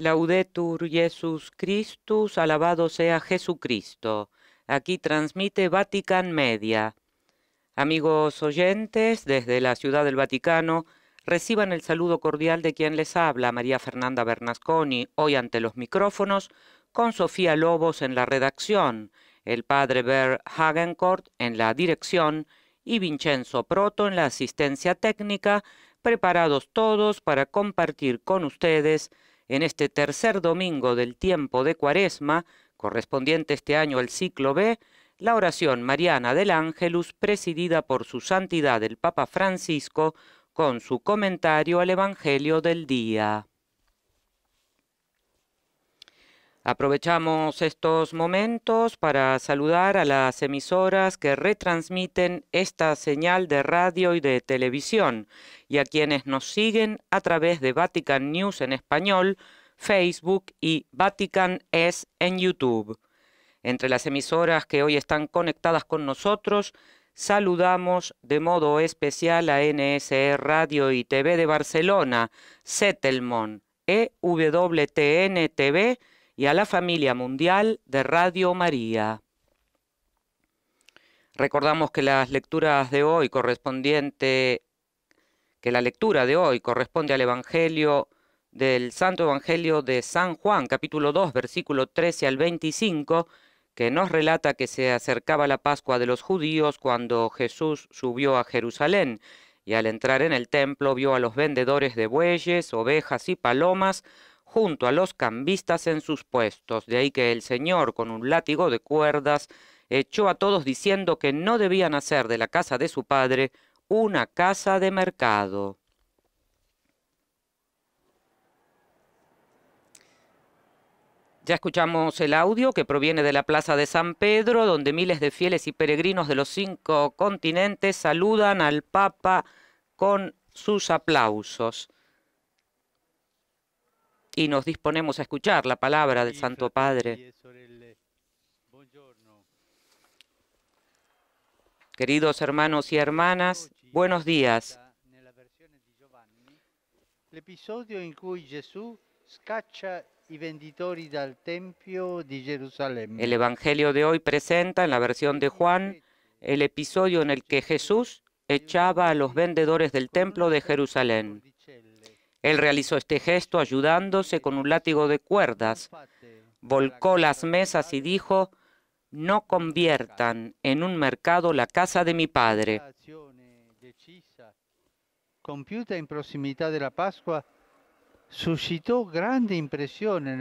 Laudetur Jesus Christus, alabado sea Jesucristo. Aquí transmite Vatican Media. Amigos oyentes, desde la Ciudad del Vaticano, reciban el saludo cordial de quien les habla, María Fernanda Bernasconi, hoy ante los micrófonos, con Sofía Lobos en la redacción, el padre Ber Hagencourt en la dirección y Vincenzo Proto en la asistencia técnica, preparados todos para compartir con ustedes en este tercer domingo del tiempo de Cuaresma, correspondiente este año al ciclo B, la oración mariana del Ángelus presidida por su santidad el Papa Francisco con su comentario al Evangelio del día. Aprovechamos estos momentos para saludar a las emisoras que retransmiten esta señal de radio y de televisión y a quienes nos siguen a través de Vatican News en español, Facebook y Vatican S en YouTube. Entre las emisoras que hoy están conectadas con nosotros, saludamos de modo especial a NSE Radio y TV de Barcelona, Settlemon, EWTN TV, y a la familia mundial de Radio María. Recordamos que las lecturas de hoy correspondiente que la lectura de hoy corresponde al Evangelio del Santo Evangelio de San Juan, capítulo 2, versículo 13 al 25, que nos relata que se acercaba la Pascua de los judíos cuando Jesús subió a Jerusalén y al entrar en el templo vio a los vendedores de bueyes, ovejas y palomas junto a los cambistas en sus puestos. De ahí que el señor, con un látigo de cuerdas, echó a todos diciendo que no debían hacer de la casa de su padre una casa de mercado. Ya escuchamos el audio que proviene de la Plaza de San Pedro, donde miles de fieles y peregrinos de los cinco continentes saludan al Papa con sus aplausos y nos disponemos a escuchar la palabra del Santo Padre. Eh, Queridos hermanos y hermanas, buenos días. scaccia i El Evangelio de hoy presenta en la versión de Juan el episodio en el que Jesús echaba a los vendedores del Templo de Jerusalén él realizó este gesto ayudándose con un látigo de cuerdas, volcó las mesas y dijo, no conviertan en un mercado la casa de mi padre.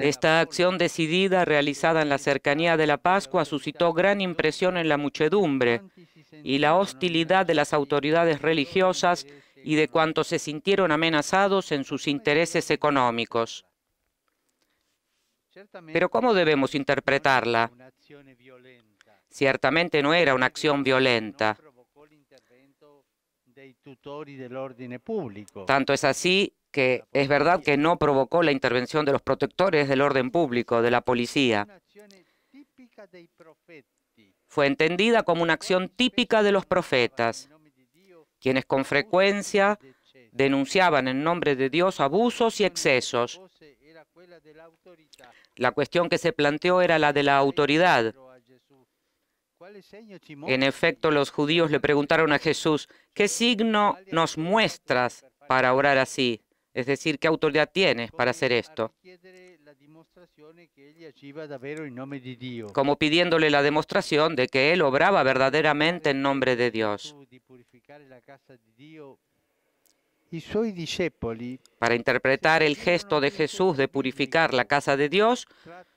Esta acción decidida realizada en la cercanía de la Pascua suscitó gran impresión en la muchedumbre y la hostilidad de las autoridades religiosas y de cuántos se sintieron amenazados en sus intereses económicos. Pero ¿cómo debemos interpretarla? Ciertamente no era una acción violenta. Tanto es así que es verdad que no provocó la intervención de los protectores del orden público, de la policía. Fue entendida como una acción típica de los profetas quienes con frecuencia denunciaban en nombre de Dios abusos y excesos. La cuestión que se planteó era la de la autoridad. En efecto, los judíos le preguntaron a Jesús, ¿qué signo nos muestras para orar así? Es decir, ¿qué autoridad tienes para hacer esto? como pidiéndole la demostración de que él obraba verdaderamente en nombre de Dios. Para interpretar el gesto de Jesús de purificar la casa de Dios,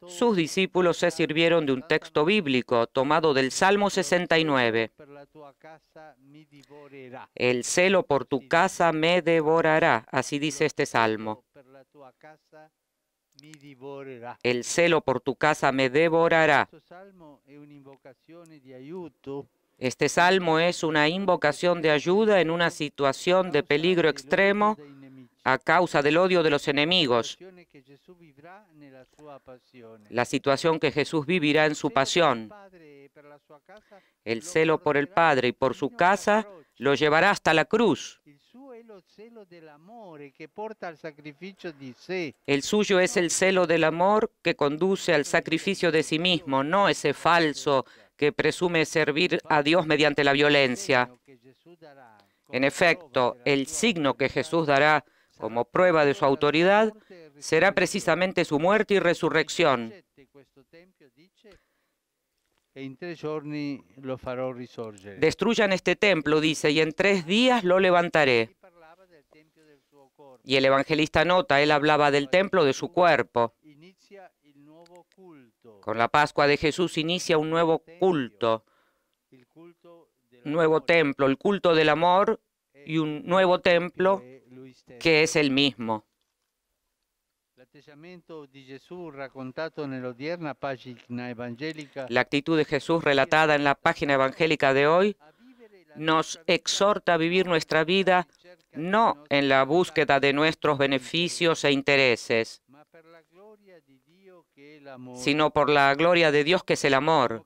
sus discípulos se sirvieron de un texto bíblico tomado del Salmo 69. El celo por tu casa me devorará, así dice este salmo. El celo por tu casa me devorará. Este salmo es una invocación de este ayuda en una situación de peligro extremo a causa del odio de los enemigos, la situación que Jesús vivirá en su pasión. El celo por el Padre y por su casa lo llevará hasta la cruz. El suyo es el celo del amor que conduce al sacrificio de sí mismo, no ese falso que presume servir a Dios mediante la violencia. En efecto, el signo que Jesús dará como prueba de su autoridad será precisamente su muerte y resurrección. Destruyan este templo, dice, y en tres días lo levantaré. Y el evangelista nota, él hablaba del templo de su cuerpo. Con la Pascua de Jesús inicia un nuevo culto, nuevo templo, el culto del amor y un nuevo templo que es el mismo. La actitud de Jesús relatada en la página evangélica de hoy nos exhorta a vivir nuestra vida no en la búsqueda de nuestros beneficios e intereses, sino por la gloria de Dios que es el amor.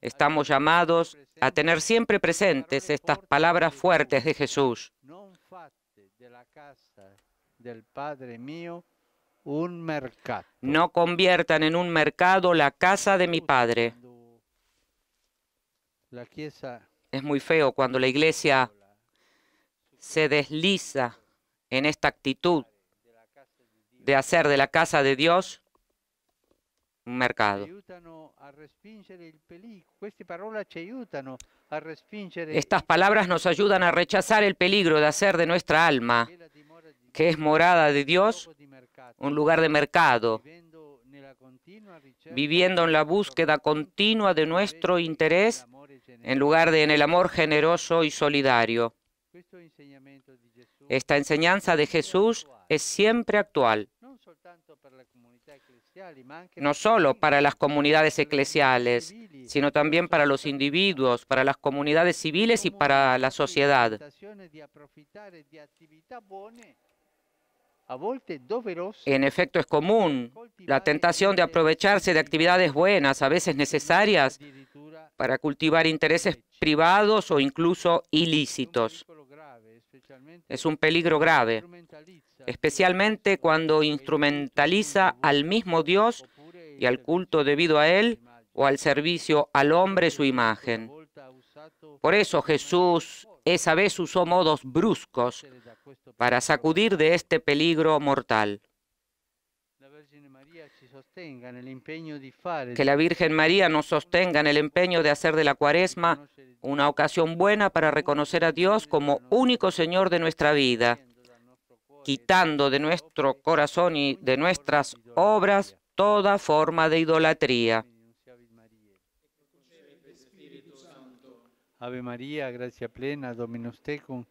Estamos llamados a tener siempre presentes estas palabras fuertes de Jesús. No conviertan en un mercado la casa de mi Padre. La es muy feo cuando la iglesia se desliza en esta actitud de hacer de la casa de Dios un mercado. Estas palabras nos ayudan a rechazar el peligro de hacer de nuestra alma, que es morada de Dios, un lugar de mercado, viviendo en la búsqueda continua de nuestro interés en lugar de en el amor generoso y solidario. Esta enseñanza de Jesús es siempre actual, no solo para las comunidades eclesiales, sino también para los individuos, para las comunidades civiles y para la sociedad. En efecto, es común la tentación de aprovecharse de actividades buenas, a veces necesarias, para cultivar intereses privados o incluso ilícitos. Es un peligro grave, especialmente cuando instrumentaliza al mismo Dios y al culto debido a Él o al servicio al hombre su imagen. Por eso Jesús esa vez usó modos bruscos para sacudir de este peligro mortal que la Virgen María nos sostenga en el empeño de hacer de la cuaresma una ocasión buena para reconocer a Dios como único Señor de nuestra vida, quitando de nuestro corazón y de nuestras obras toda forma de idolatría. Ave María, gracia plena, Dominus tecum,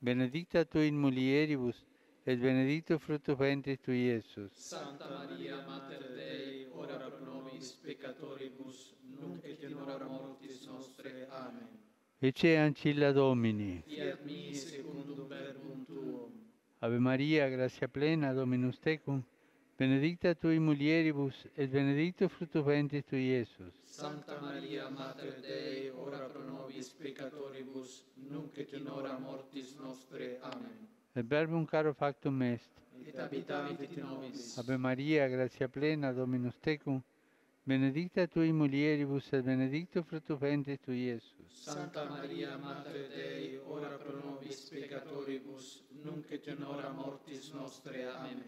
benedicta tu in mulieribus et benedictus fructus ventris tui, Iesus. Santa Maria, Mater Dei, ora pro nobis peccatoribus, nunc et in hora mortis nostre. Amen. Ece ancilla Domini. Fiat mi secundum verbum tuum. Ave Maria, gracia plena, Dominus tecum, benedicta tui mulieribus, et benedictus fructus ventris tui, Iesus. Santa Maria, Mater Dei, ora pro nobis peccatoribus, nunc et in hora mortis nostre. Amen. Et verbum caro factum est. Et habitavit in nobis. Ave Maria, gratia plena, Dominus tecum, benedicta tui mulieribus et benedictus fructus ventris tui, Iesus. Santa Maria, Mater Dei, ora pro nobis peccatoribus, nunc et in hora mortis nostre. Amen.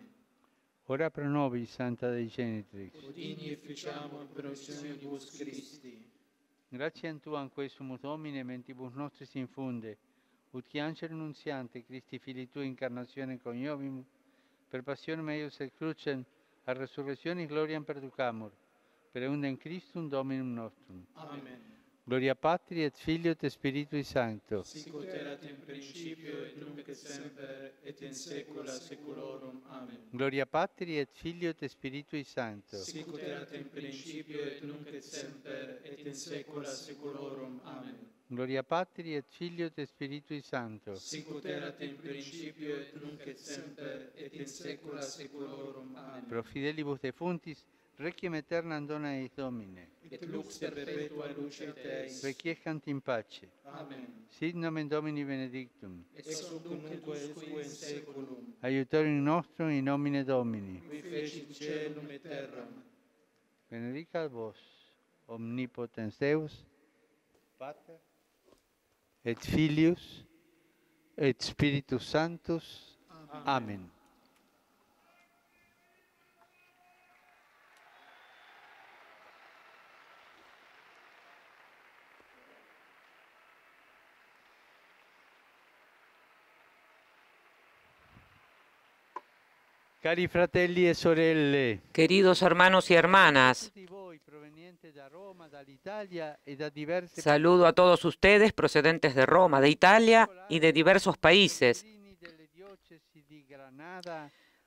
Ora pro nobis, Santa Dei Genitrix. Udini e ficiamo promissionibus Christi. Grazie a Tu, an quesum Domine, mentibus nostris infunde, ut qui angel nunciante Christi fili tu incarnazione coniovimus, per passione eius et crucem, a resurrectionis gloriam perducamur, per unden Christum Dominum nostrum. Amen. Gloria Patri et Figlio et Spiritui Sancto. Sicut erat in principio et nunc et semper et in saecula saeculorum. Amen. Gloria Patri et Figlio et Spiritui Sancto. Sicut erat in principio et nunc et semper et in saecula saeculorum. Amen. Gloria Patri et Figlio et Spiritui Sancto. Sicut erat in principio et nunc et semper et in saecula saeculorum. Amen. Pro fidelibus defuntis Requiem aeternam dona eis Domine. Et lux perpetua luce teis. Requiescant in pace. Amen. Sit nomen Domini benedictum. Et sub nunque esque in saeculum. Aiutorium nostrum in nomine Domini. Qui fecit celum et terram. Benedicat vos, omnipotens Deus, Pater, et Filius, et Spiritus Sanctus. Amen. Amen. Cari Fratelli e Sorelle, Queridos hermanos y hermanas, e saludo a todos ustedes procedentes de Roma, de Italia y de diversos países,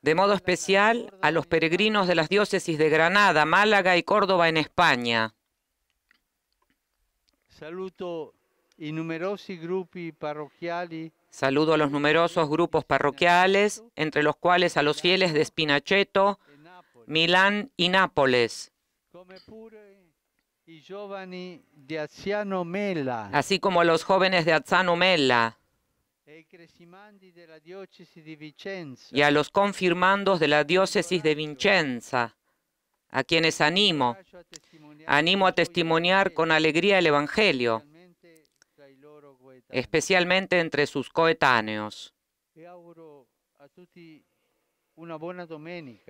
de modo especial a los peregrinos de las diócesis de Granada, Málaga y Córdoba en España. Saludo a numerosi gruppi parroquiales Saludo a los numerosos grupos parroquiales, entre los cuales a los fieles de Spinacheto, Milán y Nápoles, así como a los jóvenes de Azzano Mella e y a los confirmandos de la diócesis de Vicenza, a quienes animo, animo a testimoniar con alegría el Evangelio especialmente entre sus coetáneos.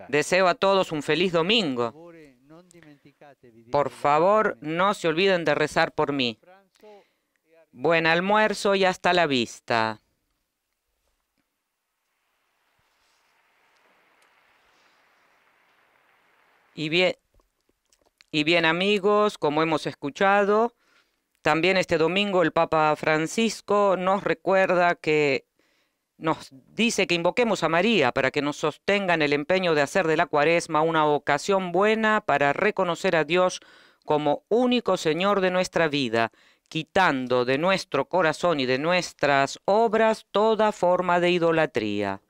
Deseo a todos un feliz domingo. Por favor, no se olviden de rezar por mí. E Buen almuerzo y hasta la vista. Y bien, y bien amigos, como hemos escuchado, también este domingo el Papa Francisco nos recuerda que nos dice que invoquemos a María para que nos sostenga en el empeño de hacer de la cuaresma una ocasión buena para reconocer a Dios como único Señor de nuestra vida, quitando de nuestro corazón y de nuestras obras toda forma de idolatría.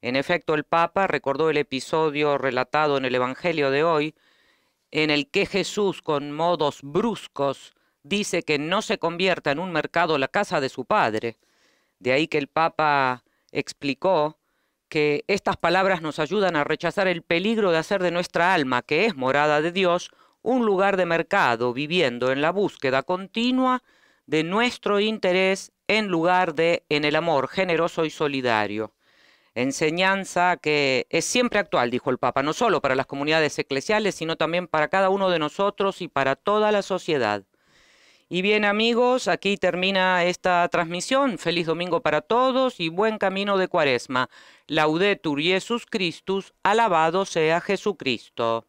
En efecto, el Papa recordó el episodio relatado en el Evangelio de hoy, en el que Jesús, con modos bruscos, dice que no se convierta en un mercado la casa de su padre. De ahí que el Papa explicó que estas palabras nos ayudan a rechazar el peligro de hacer de nuestra alma, que es morada de Dios, un lugar de mercado, viviendo en la búsqueda continua de nuestro interés en lugar de en el amor generoso y solidario. Enseñanza que es siempre actual, dijo el Papa, no solo para las comunidades eclesiales, sino también para cada uno de nosotros y para toda la sociedad. Y bien amigos, aquí termina esta transmisión. Feliz domingo para todos y buen camino de cuaresma. Laudetur Jesus Christus, alabado sea Jesucristo.